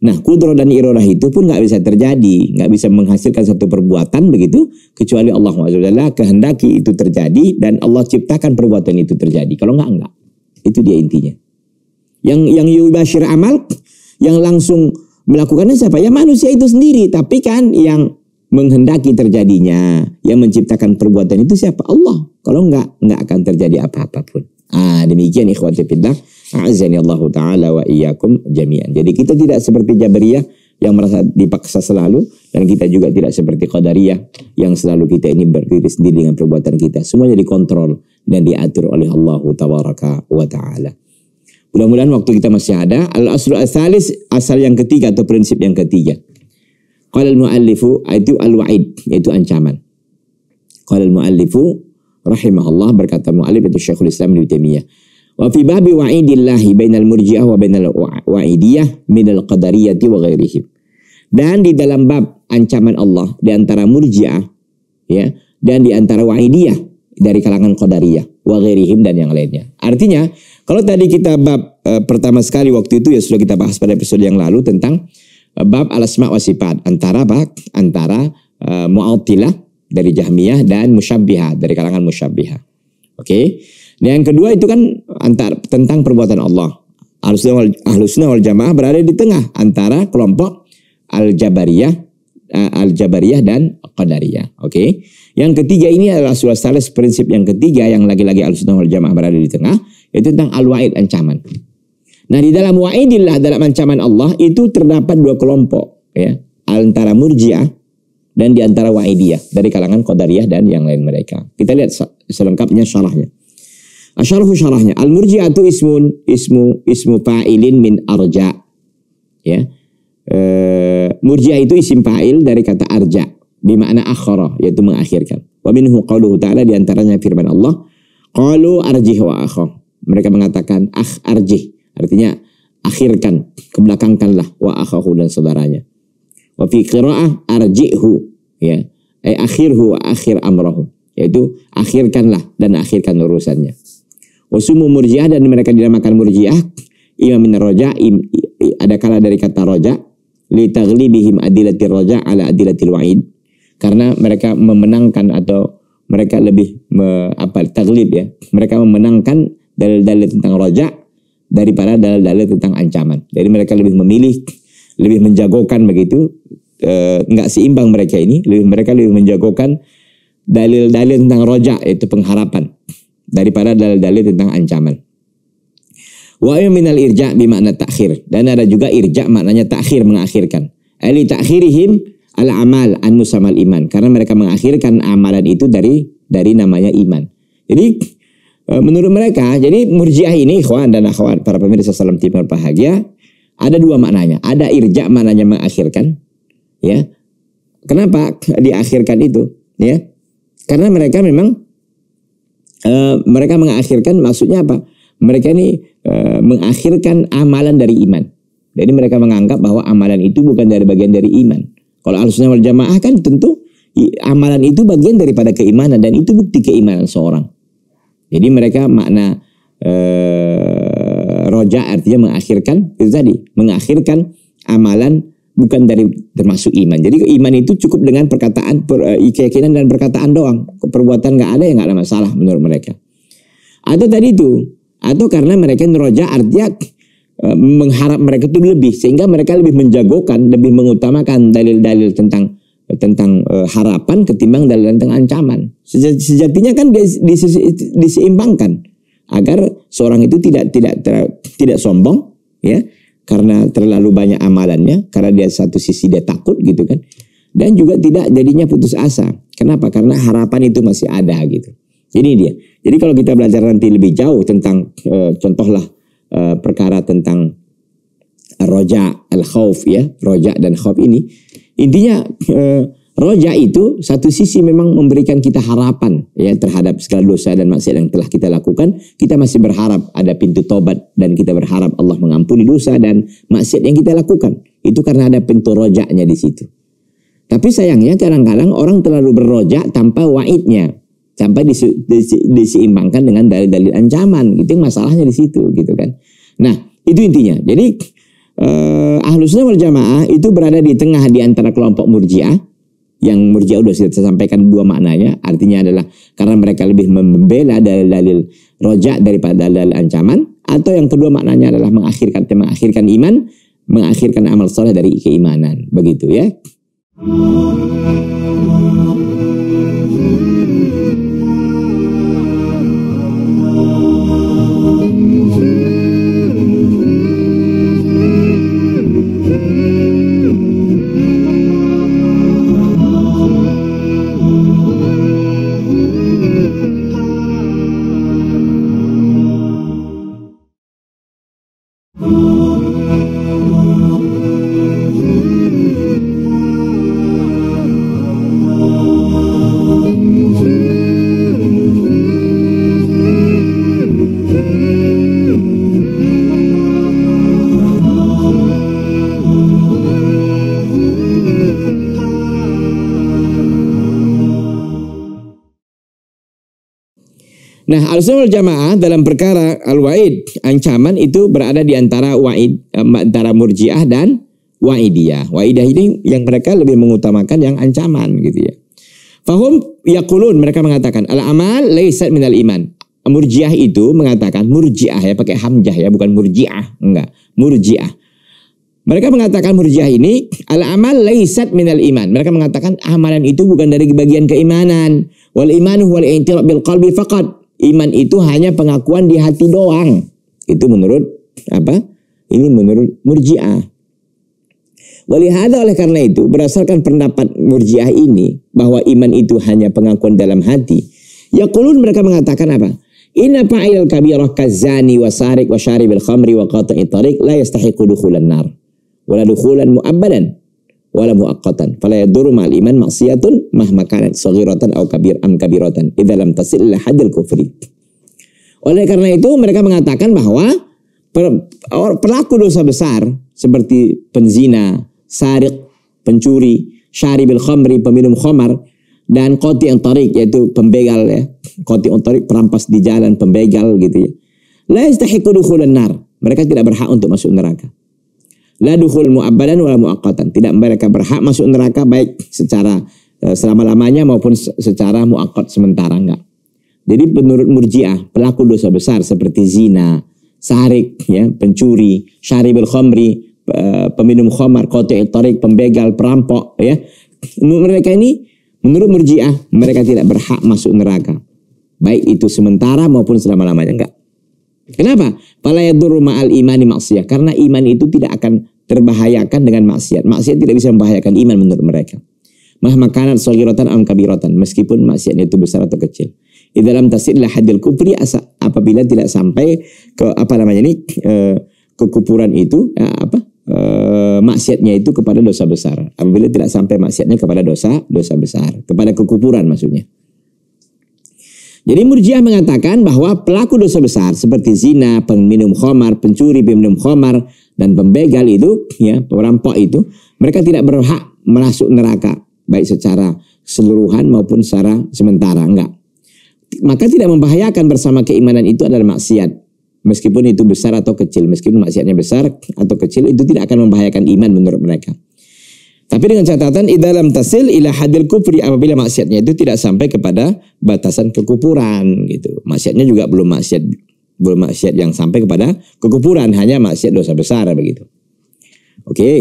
Nah kudroh dan irodah itu pun nggak bisa terjadi. nggak bisa menghasilkan satu perbuatan begitu. Kecuali Allah SWT kehendaki itu terjadi dan Allah ciptakan perbuatan itu terjadi. Kalau nggak, nggak. Itu dia intinya. Yang yang yubashir amal yang langsung melakukannya siapa? Ya manusia itu sendiri. Tapi kan yang menghendaki terjadinya, yang menciptakan perbuatan itu siapa? Allah. Kalau enggak, enggak akan terjadi apa-apa pun. Ah, demikian ikhwati fillah. Azani Allah taala wa iyyakum jami'an. Jadi kita tidak seperti Jabariyah yang merasa dipaksa selalu dan kita juga tidak seperti Qadariyah yang selalu kita ini berdiri sendiri dengan perbuatan kita. Semuanya dikontrol dan diatur oleh Allah Ta'ala wa taala. Mudah-mudahan waktu kita masih ada. Al-aslu asalis, asal yang ketiga atau prinsip yang ketiga. Qala al-muallifu ah, itu al-wa'id, yaitu ancaman. Qala al-muallifu rahimahullah berkata muallif itu Syekhul Islam Ibnu Taimiyah. Wa fi babi wa'idillahi bainal murji'ah wa bainal wa'idiyah min al-qadariyati wa ghairihim. Dan di dalam bab ancaman Allah di antara murji'ah ya dan di antara wa'idiyah dari kalangan qadariyah wa ghairihim dan yang lainnya. Artinya kalau tadi kita bab e, pertama sekali waktu itu ya sudah kita bahas pada episode yang lalu tentang e, bab al-asma wa antara bak antara e, mu'attilah dari Jahmiyah dan musyabbihah dari kalangan musyabbihah. Oke. Okay? Dan yang kedua itu kan antar tentang perbuatan Allah. Ahlussunnah wal Jamaah berada di tengah antara kelompok Al-Jabariyah Al-Jabariyah dan Qadariyah. Oke. Okay? Yang ketiga ini adalah surat prinsip yang ketiga yang lagi-lagi Al-Sunnah wal Jamaah berada di tengah itu tentang al-wa'id ancaman. Nah, di dalam wa'idillah dalam ancaman Allah itu terdapat dua kelompok ya, antara Murji'ah dan di antara Wa'idiyah dari kalangan Qadariyah dan yang lain mereka. Kita lihat selengkapnya syarahnya. Asyarhu syarahnya al murjiah ismun ismu ismu fa'ilin min arja. Ya. E, murji'ah itu isim fa'il dari kata arja bermakna akhara yaitu mengakhirkan. Wa minhu qauluhu ta'ala di antaranya firman Allah qalu arjih wa akhah mereka mengatakan ah arjih, artinya akhirkan, kebelakangkanlah wa akhahu dan saudaranya. Wa fi qira'ah arjihu ya, ay akhirhu wa akhir amrahu, yaitu akhirkanlah dan akhirkan urusannya. sumu murjiah dan mereka dinamakan murjiah imam min roja ada kala dari kata roja li taghlibihim adilati roja ala adilatil wa'id karena mereka memenangkan atau mereka lebih me, apa taglib ya mereka memenangkan dalil-dalil tentang rojak daripada dalil-dalil tentang ancaman. Jadi mereka lebih memilih, lebih menjagokan begitu, eh, nggak e, seimbang mereka ini. Lebih mereka lebih menjagokan dalil-dalil tentang rojak yaitu pengharapan daripada dalil-dalil tentang ancaman. Wa minal irja makna takhir dan ada juga irja maknanya takhir mengakhirkan. Ali takhirihim al amal an musamal iman karena mereka mengakhirkan amalan itu dari dari namanya iman. Jadi Eh, menurut mereka, jadi murjiah ini ikhwan dan akhwat para pemirsa salam timur bahagia, ada dua maknanya. Ada irja maknanya mengakhirkan, ya. Kenapa diakhirkan itu, ya? Karena mereka memang e, mereka mengakhirkan maksudnya apa? Mereka ini e, mengakhirkan amalan dari iman. Jadi mereka menganggap bahwa amalan itu bukan dari bagian dari iman. Kalau al-sunnah wal jamaah kan tentu amalan itu bagian daripada keimanan dan itu bukti keimanan seorang. Jadi mereka makna eh, roja artinya mengakhirkan itu tadi, mengakhirkan amalan bukan dari termasuk iman. Jadi iman itu cukup dengan perkataan, per, eh, keyakinan dan perkataan doang. Perbuatan nggak ada yang nggak ada masalah menurut mereka. Atau tadi itu, atau karena mereka neroja artinya e, mengharap mereka itu lebih sehingga mereka lebih menjagokan, lebih mengutamakan dalil-dalil tentang tentang e, harapan ketimbang dalam tentang ancaman. Sejatinya kan diseimbangkan agar seorang itu tidak tidak ter, tidak sombong ya karena terlalu banyak amalannya karena dia satu sisi dia takut gitu kan dan juga tidak jadinya putus asa. Kenapa? Karena harapan itu masih ada gitu. Ini dia. Jadi kalau kita belajar nanti lebih jauh tentang e, contohlah e, perkara tentang roja al khauf ya, roja dan khauf ini Intinya rojak eh, roja itu satu sisi memang memberikan kita harapan ya terhadap segala dosa dan maksiat yang telah kita lakukan. Kita masih berharap ada pintu tobat dan kita berharap Allah mengampuni dosa dan maksiat yang kita lakukan. Itu karena ada pintu rojaknya di situ. Tapi sayangnya kadang-kadang orang terlalu berrojak tanpa waidnya, tanpa disi, disi, diseimbangkan dengan dalil-dalil ancaman. Itu masalahnya di situ gitu kan. Nah, itu intinya. Jadi eh, ahlusnya wal jamaah itu berada di tengah di antara kelompok murjiah yang murjiah udah saya sampaikan dua maknanya artinya adalah karena mereka lebih membela dalil-dalil rojak daripada dalil ancaman atau yang kedua maknanya adalah mengakhirkan mengakhirkan iman mengakhirkan amal soleh dari keimanan begitu ya Al-Sunnah Jamaah dalam perkara al-wa'id, ancaman itu berada di antara wa'id antara Murji'ah dan Wa'idiyah. Wa'idiyah ini yang mereka lebih mengutamakan yang ancaman gitu ya. Fahum yakulun mereka mengatakan al-amal laisat minal iman. Murjiah itu mengatakan murjiah ya pakai hamjah ya bukan murjiah enggak murjiah. Mereka mengatakan murjiah ini al amal laisat minal iman. Mereka mengatakan amalan itu bukan dari bagian keimanan. Wal imanu wal i'tirab bil qalbi faqat. Iman itu hanya pengakuan di hati doang. Itu menurut apa? Ini menurut Murji'ah. Walihada oleh karena itu berdasarkan pendapat Murji'ah ini bahwa iman itu hanya pengakuan dalam hati. Ya kulun mereka mengatakan apa? Inna fa'ilal kabirah kazani wa sarik wa syaribil khamri wa qata'i tarik la yastahiqu dukhulan nar. Wala dukhulan mu'abbalan wala muaqqatan fala yadurru ma'al iman maksiatun mahma kanat saghiratan aw kabir am kabiratan idza lam tasil ila hadil kufri oleh karena itu mereka mengatakan bahwa pelaku dosa besar seperti penzina, sariq, pencuri, syaribil khamri, peminum khamar dan qati tarik yaitu pembegal ya. Qati tarik perampas di jalan, pembegal gitu ya. La yastahiqu nar. Mereka tidak berhak untuk masuk neraka. La duhul mu'abbadan wala mu'aqqatan. Tidak mereka berhak masuk neraka baik secara eh, selama-lamanya maupun secara mu'aqqat sementara enggak. Jadi menurut Murji'ah, pelaku dosa besar seperti zina, sarik, ya, pencuri, syaribul khomri, eh, peminum khomar kote torik, pembegal, perampok, ya. Mereka ini menurut Murji'ah mereka tidak berhak masuk neraka. Baik itu sementara maupun selama-lamanya enggak. Kenapa? Fala yadurru ma'al imani maksiat? Karena iman itu tidak akan terbahayakan dengan maksiat. Maksiat tidak bisa membahayakan iman menurut mereka. Mahmakanan sogirotan am kabirotan. Meskipun maksiatnya itu besar atau kecil. Di dalam tasidlah hadil kufri asa, apabila tidak sampai ke apa namanya ini ke, eh, kekupuran itu ya, apa eh, maksiatnya itu kepada dosa besar. Apabila tidak sampai maksiatnya kepada dosa dosa besar, kepada kekupuran maksudnya. Jadi Murjiah mengatakan bahwa pelaku dosa besar seperti zina, peminum khamar, pencuri, peminum khamar dan pembegal itu, ya perampok itu, mereka tidak berhak masuk neraka baik secara seluruhan maupun secara sementara, enggak. Maka tidak membahayakan bersama keimanan itu adalah maksiat. Meskipun itu besar atau kecil, meskipun maksiatnya besar atau kecil, itu tidak akan membahayakan iman menurut mereka. Tapi dengan catatan dalam tasil ila hadil kufri apabila maksiatnya itu tidak sampai kepada batasan kekupuran gitu. Maksiatnya juga belum maksiat belum maksiat yang sampai kepada kekupuran hanya maksiat dosa besar begitu. Oke. Okay.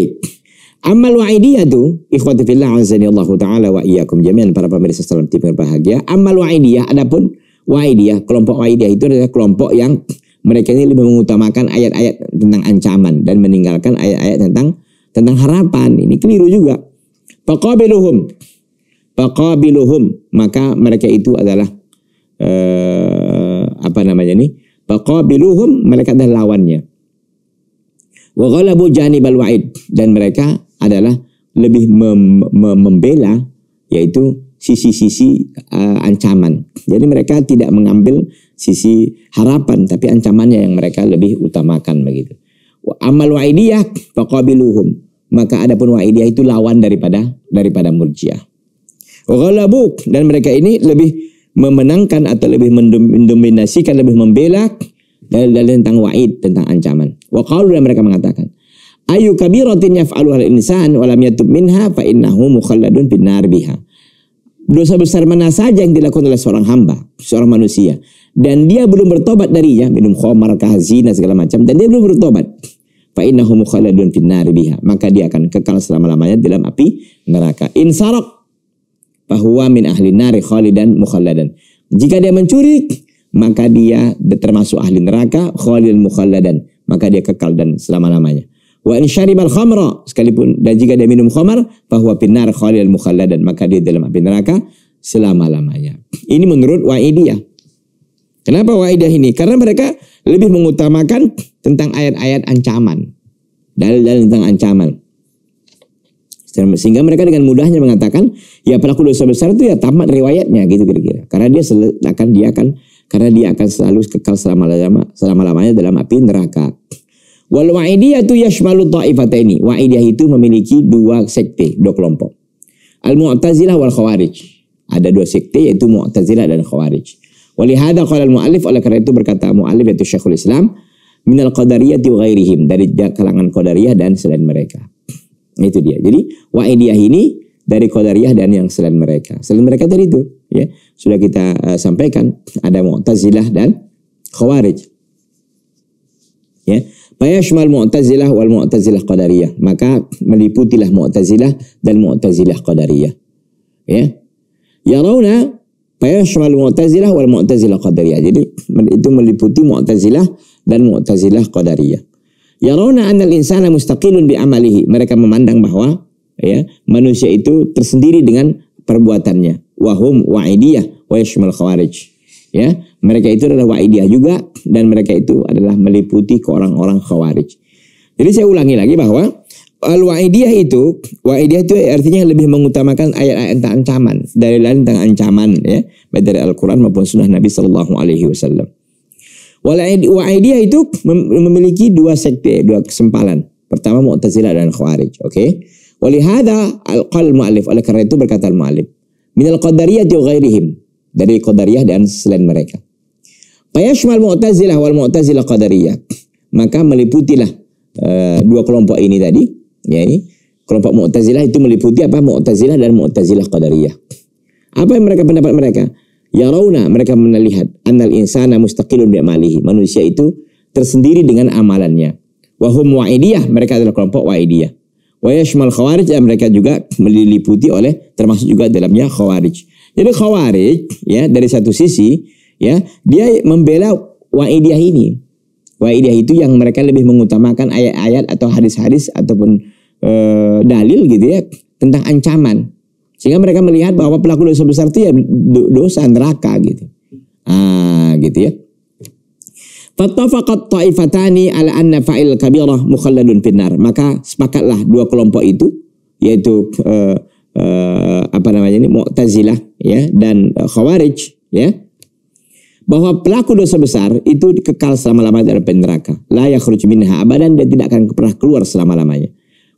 Amal wa'idiyatu ikhwati fillah anzani Allah taala wa iyyakum jami'an para pemirsa salam tipe berbahagia. Amal wa'idiyah adapun wa'idiyah kelompok wa'idiyah itu adalah kelompok yang mereka ini lebih mengutamakan ayat-ayat tentang ancaman dan meninggalkan ayat-ayat tentang tentang harapan ini keliru juga. Pakabiluhum, pakabiluhum maka mereka itu adalah eh, apa namanya nih? Pakabiluhum mereka adalah lawannya. Wa bujani balwaid dan mereka adalah lebih mem mem membela yaitu sisi-sisi uh, ancaman. Jadi mereka tidak mengambil sisi harapan tapi ancamannya yang mereka lebih utamakan begitu. Amal wa'idiyah faqabiluhum. Maka adapun Wa'idiyah itu lawan daripada daripada Murji'ah. Ghalabuk dan mereka ini lebih memenangkan atau lebih mendominasikan, lebih membela dalil-dalil tentang wa'id, tentang ancaman. Wa qalu mereka mengatakan, ayu kabiratin yaf'alu hal insan wa lam yatub minha fa innahu mukhalladun binar biha. Dosa besar mana saja yang dilakukan oleh seorang hamba, seorang manusia dan dia belum bertobat darinya, minum khamar, zina segala macam dan dia belum bertobat fa innahum finnari biha maka dia akan kekal selama-lamanya dalam api neraka sarok bahwa min ahli nari khalidan mukhaladan. jika dia mencuri maka dia termasuk ahli neraka khalidan mukhaladan. maka dia kekal dan selama-lamanya wa in syaribal khamra sekalipun dan jika dia minum khamar bahwa binar khalidan mukhaladan maka dia dalam api neraka selama-lamanya ini menurut Wa'idiyah Kenapa waidah ini? Karena mereka lebih mengutamakan tentang ayat-ayat ancaman. Dalil-dalil tentang ancaman. Sehingga mereka dengan mudahnya mengatakan, ya pelaku dosa besar itu ya tamat riwayatnya gitu kira-kira. Karena dia akan dia akan karena dia akan selalu kekal selama lama selama lamanya dalam api neraka. Wal wa'idiyatu yashmalu ta'ifataini. Wa'idiyah itu memiliki dua sekte, dua kelompok. Al-Mu'tazilah wal Khawarij. Ada dua sekte yaitu Mu'tazilah dan Khawarij. Walihada qala al-mu'allif oleh karena itu berkata mu'allif yaitu Syekhul Islam minal qadariyah wa ghairihim dari kalangan qadariyah dan selain mereka. Itu dia. Jadi wa'idiyah ini dari qadariyah dan yang selain mereka. Selain mereka tadi itu ya sudah kita uh, sampaikan ada Mu'tazilah dan Khawarij. Ya. Bayashmal Mu'tazilah wal Mu'tazilah Qadariyah. Maka meliputilah Mu'tazilah dan Mu'tazilah Qadariyah. Ya. Yarawna Fayashmal Mu'tazilah wal Mu'tazilah Qadariyah. Jadi itu meliputi Mu'tazilah dan Mu'tazilah Qadariyah. Yarawna annal insana mustaqilun bi amalihi. Mereka memandang bahwa ya manusia itu tersendiri dengan perbuatannya. Wahum wa'idiyah wa yashmal khawarij. Ya, mereka itu adalah wa'idiyah juga dan mereka itu adalah meliputi ke orang-orang khawarij. Jadi saya ulangi lagi bahwa Al-Wa'idiyah itu, Wa'idiyah itu artinya lebih mengutamakan ayat-ayat tentang ancaman, dari lain tentang ancaman ya, baik dari Al-Qur'an maupun sunnah Nabi Shallallahu alaihi wasallam. Wa'idiyah itu memiliki dua sekte, dua kesempalan. Pertama Mu'tazilah dan Khawarij, oke. Okay? Walihada al-qal mu'alif, oleh karena itu berkata al-mu'alif, minal qadariyah ghairihim, dari qadariyah dan selain mereka. Fayashmal Mu'tazilah wal Mu'tazilah Qadariyah. Maka meliputilah uh, dua kelompok ini tadi Ya, kelompok Mu'tazilah itu meliputi apa? Mu'tazilah dan Mu'tazilah Qadariyah. Apa yang mereka pendapat mereka? Ya, rauna mereka melihat annal insana mustaqilun bi'amalihi. Manusia itu tersendiri dengan amalannya. Wahum wa'idiyah, mereka adalah kelompok wa'idiyah. Wa yashmal khawarij ya mereka juga meliputi oleh termasuk juga dalamnya khawarij. Jadi khawarij ya dari satu sisi ya dia membela wa'idiyah ini. Wa'idiyah itu yang mereka lebih mengutamakan ayat-ayat atau hadis-hadis ataupun e, dalil gitu ya tentang ancaman sehingga mereka melihat bahwa pelaku dosa besar itu ya dosa neraka gitu ah gitu ya Fattafaqat ta'ifatani ala anna fa'il kabirah mukhalladun finnar. Maka sepakatlah dua kelompok itu yaitu uh, uh, apa namanya ini Mu'tazilah ya dan uh, Khawarij ya bahwa pelaku dosa besar itu kekal selama-lamanya dalam neraka. La yakhruj minha abadan dan tidak akan pernah keluar selama-lamanya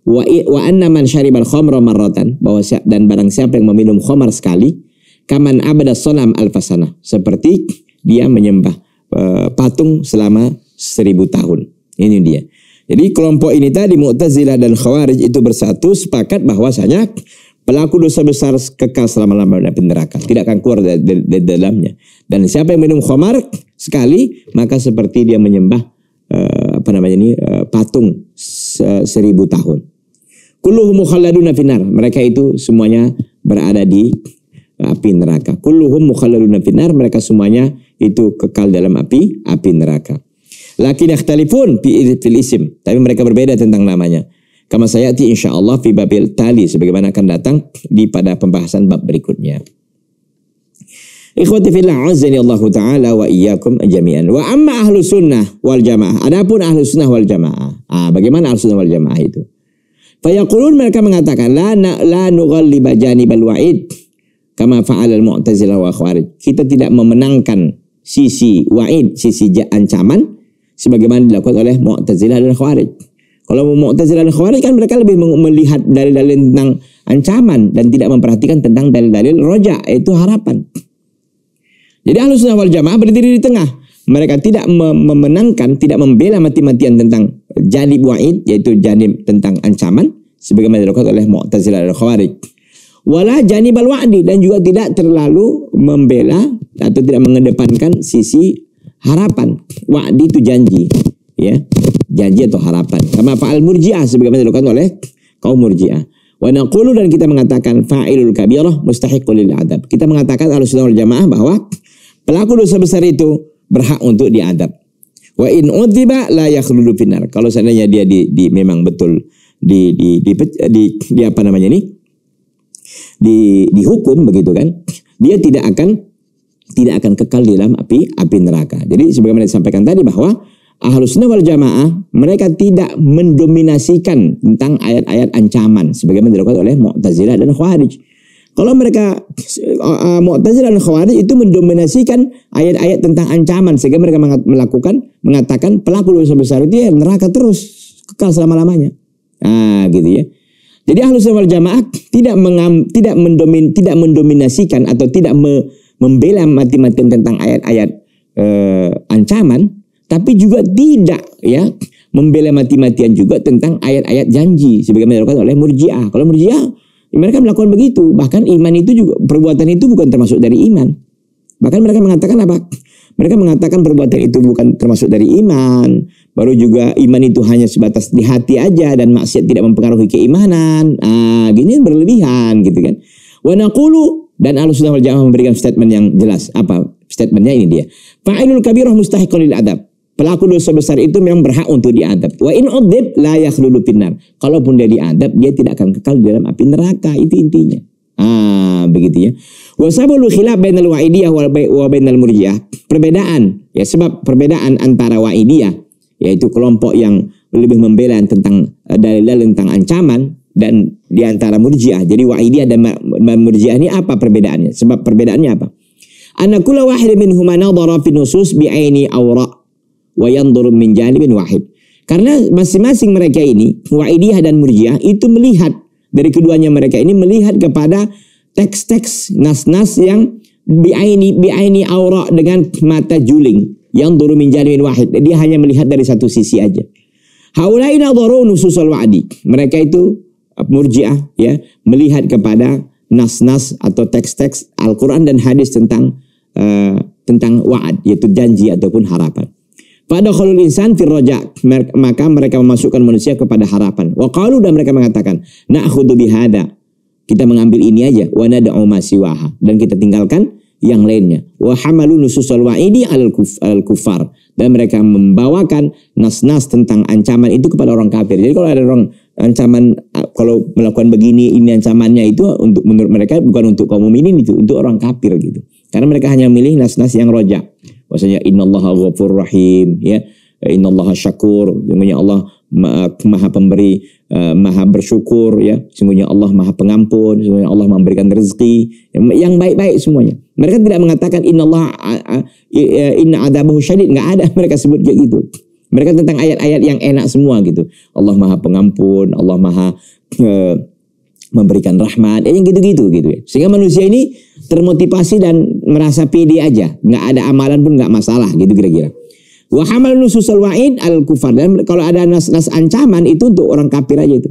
wa wa anna man al khamra marratan bahwa dan barang siapa yang meminum khamar sekali kaman abada al alfasana seperti dia menyembah e, patung selama seribu tahun ini dia jadi kelompok ini tadi Mu'tazilah dan Khawarij itu bersatu sepakat bahwasanya pelaku dosa besar kekal selama-lamanya di neraka, tidak akan keluar dari, dari, dari dalamnya. Dan siapa yang minum khamar sekali, maka seperti dia menyembah uh, apa namanya ini uh, patung se seribu tahun. Kulluhum mukhaladuna finar. Mereka itu semuanya berada di eh, api neraka. Kulluhum mukhaladuna finar. Mereka semuanya itu kekal dalam api api neraka. Lakin ikhtalifun fil isim. Tapi mereka berbeda tentang namanya. Kama sayati insya Allah fi babil tali. Sebagaimana akan datang di pada pembahasan bab berikutnya. Ikhwati fillah azani Allah taala wa iyyakum jami'an. Wa amma ahlu sunnah wal jamaah. Adapun ahlu sunnah wal jamaah. Ah, bagaimana ahlu sunnah wal jamaah itu? Fayaqulun mereka mengatakan la na, la bajani bal wa'id kama al mu'tazilah wa khawarij. Kita tidak memenangkan sisi wa'id, sisi ancaman sebagaimana dilakukan oleh mu'tazilah dan khawarij. Kalau Mu'tazilah dan Khawarij kan mereka lebih melihat dalil-dalil tentang ancaman dan tidak memperhatikan tentang dalil-dalil roja yaitu harapan. Jadi ahlu Sunnah wal Jamaah berdiri di tengah. Mereka tidak memenangkan, tidak membela mati-matian tentang janib wa'id yaitu janib tentang ancaman sebagaimana dilakukan oleh Mu'tazilah dan Khawarij. Wala janib al-wa'di dan juga tidak terlalu membela atau tidak mengedepankan sisi harapan. Wa'di itu janji, ya. Janji atau harapan. Sama fa'al murji'ah sebagaimana dilakukan oleh kaum murji'ah. Wa naqulu dan kita mengatakan fa'ilul kabirah mustahiqqul lil adab. Kita mengatakan al sunnah wal jamaah bahwa pelaku dosa besar itu berhak untuk diadab. Wa in udhiba la yakhludu finnar. Kalau seandainya dia di, di memang betul di di di, di, di, di apa namanya ini? Di dihukum begitu kan? Dia tidak akan tidak akan kekal di dalam api api neraka. Jadi sebagaimana disampaikan tadi bahwa Ahlus Sunnah wal Jamaah mereka tidak mendominasikan tentang ayat-ayat ancaman sebagaimana dilakukan oleh Mu'tazilah dan Khawarij. Kalau mereka uh, eh, eh, Mu'tazilah dan Khawarij itu mendominasikan ayat-ayat tentang ancaman sehingga mereka melakukan mengatakan pelaku dosa besar itu ya neraka terus kekal selama-lamanya. Nah, gitu ya. Jadi ahlu sunnah jamaah tidak mengam, tidak mendomin, tidak mendominasikan atau tidak me, membela mati-matian tentang ayat-ayat e, ancaman, tapi juga tidak ya membela mati-matian juga tentang ayat-ayat janji sebagaimana dilakukan oleh murjiah. Kalau murjiah mereka melakukan begitu. Bahkan iman itu juga perbuatan itu bukan termasuk dari iman. Bahkan mereka mengatakan apa? Mereka mengatakan perbuatan itu bukan termasuk dari iman. Baru juga iman itu hanya sebatas di hati aja dan maksiat tidak mempengaruhi keimanan. Ah, gini berlebihan gitu kan. Wa naqulu dan Allah sudah memberikan statement yang jelas. Apa? Statementnya ini dia. Fa'ilul kabirah mustahiqun lil adab. Pelaku dosa besar itu memang berhak untuk diadab. Wa in udhib layak yakhlulu finnar. Kalaupun dia diadab, dia tidak akan kekal di dalam api neraka. Itu intinya. Ah, begitu ya. Wa sabulu khilaf bainal wa'idiyah wa bainal murjiah. Perbedaan, ya sebab perbedaan antara wa'idiyah, yaitu kelompok yang lebih membela tentang eh, dalil-dalil tentang ancaman dan di antara murjiah. Jadi wa'idiyah dan murjiah ini apa perbedaannya? Sebab perbedaannya apa? Anakula wahid min huma nadhara fi nusus bi'aini awra' wa yanzur min janibin wahid. Karena masing-masing mereka ini, Wa'idiyah dan Murjiah itu melihat dari keduanya mereka ini melihat kepada teks-teks nas-nas yang biaini biaini aura dengan mata juling yang turu min janibin wahid. Dia hanya melihat dari satu sisi aja. Haulai nadharu nususul wa'di. Mereka itu Murjiah ya melihat kepada nas-nas atau teks-teks Al-Qur'an dan hadis tentang uh, tentang wa'ad yaitu janji ataupun harapan. Pada kalau insan firrojak, maka mereka memasukkan manusia kepada harapan. Wa qalu dan mereka mengatakan, na'khudhu bihada. Kita mengambil ini aja, wa nad'u siwaha dan kita tinggalkan yang lainnya. Wa hamalu nususul wa'idi al kufar dan mereka membawakan nas-nas tentang ancaman itu kepada orang kafir. Jadi kalau ada orang ancaman kalau melakukan begini ini ancamannya itu untuk menurut mereka bukan untuk kaum ini itu untuk orang kafir gitu. Karena mereka hanya memilih nas-nas yang rojak bahwasanya innallaha ghafur rahim ya innallaha syakur sungguhnya Allah maha pemberi eh, maha bersyukur ya sungguhnya Allah maha pengampun sungguhnya Allah memberikan rezeki yang baik-baik semuanya mereka tidak mengatakan innallaha e, inna adabahu syadid nggak ada mereka sebut kayak gitu mereka tentang ayat-ayat yang enak semua gitu Allah maha pengampun Allah maha eh, memberikan rahmat yang gitu-gitu gitu ya sehingga manusia ini termotivasi dan merasa pede aja, nggak ada amalan pun nggak masalah gitu kira-kira. wahamal nususul wa'id al kufar dan kalau ada nas-nas ancaman itu untuk orang kafir aja itu.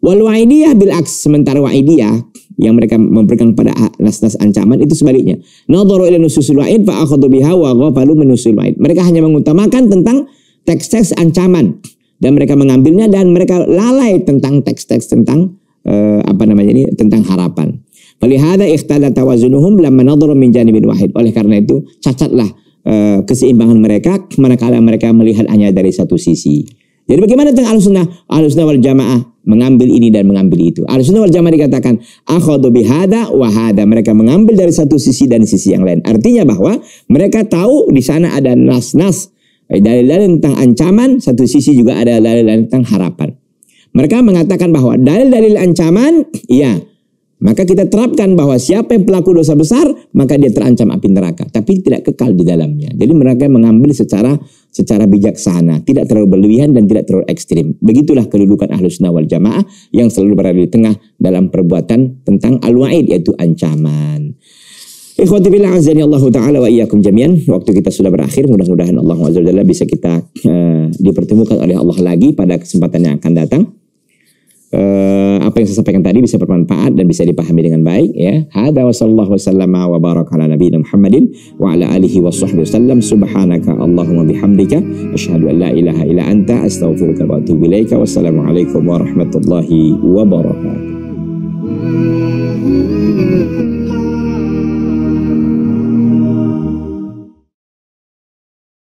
Wal wa'idiyah bil aks sementara wa'idiyah yang mereka memberikan pada nas-nas ancaman itu sebaliknya. Nadharu ila nususul wa'id fa akhadhu biha wa ghafalu minusul wa'id. Mereka hanya mengutamakan tentang teks-teks ancaman dan mereka mengambilnya dan mereka lalai tentang teks-teks tentang eh, apa namanya ini tentang harapan. Walihada ikhtala tawazunuhum lamma nadhara min janibin wahid. Oleh karena itu cacatlah e, keseimbangan mereka manakala mereka melihat hanya dari satu sisi. Jadi bagaimana tentang al-sunnah? Al-sunnah wal jamaah mengambil ini dan mengambil itu. Al-sunnah wal jamaah dikatakan akhadhu bihada wa hada. Mereka mengambil dari satu sisi dan sisi yang lain. Artinya bahwa mereka tahu di sana ada nas-nas eh, dalil-dalil tentang ancaman, satu sisi juga ada dalil-dalil tentang harapan. Mereka mengatakan bahwa dalil-dalil ancaman, iya, maka kita terapkan bahwa siapa yang pelaku dosa besar, maka dia terancam api neraka. Tapi tidak kekal di dalamnya. Jadi mereka mengambil secara secara bijaksana, tidak terlalu berlebihan dan tidak terlalu ekstrim. Begitulah kedudukan ahlus wal jamaah yang selalu berada di tengah dalam perbuatan tentang al-wa'id, yaitu ancaman. Ikhwati azani Allah Ta'ala wa iyakum jamian. Waktu kita sudah berakhir, mudah-mudahan Allah Azza bisa kita uh, dipertemukan oleh Allah lagi pada kesempatan yang akan datang eh, apa yang saya sampaikan tadi bisa bermanfaat dan bisa dipahami dengan baik ya. Hada wa sallallahu wasallam wa baraka ala nabiyina Muhammadin wa ala alihi wa sahbihi wasallam subhanaka Allahumma bihamdika asyhadu an la ilaha illa anta astaghfiruka wa atubu ilaika wassalamu alaikum warahmatullahi wabarakatuh.